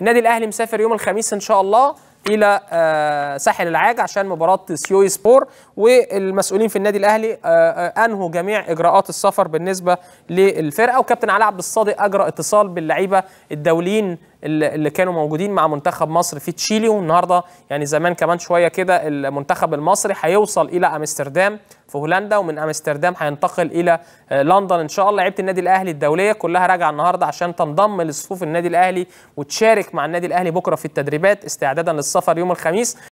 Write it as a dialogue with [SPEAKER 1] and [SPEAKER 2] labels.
[SPEAKER 1] النادي الاهلي مسافر يوم الخميس ان شاء الله الى آه، ساحل العاج عشان مباراه سيوي سبور والمسؤولين في النادي الاهلي آه، آه، انهوا جميع اجراءات السفر بالنسبه للفرقه وكابتن علاء عبد الصادق اجرى اتصال باللعيبه الدوليين اللي كانوا موجودين مع منتخب مصر في تشيلي والنهارده يعني زمان كمان شويه كده المنتخب المصري هيوصل الى امستردام في هولندا ومن امستردام هينتقل الى آه، لندن ان شاء الله لعيبه النادي الاهلي الدوليه كلها راجعه النهارده عشان تنضم لصفوف النادي الاهلي وتشارك مع النادي الاهلي بكره في التدريبات استعدادا للسفر يوم الخميس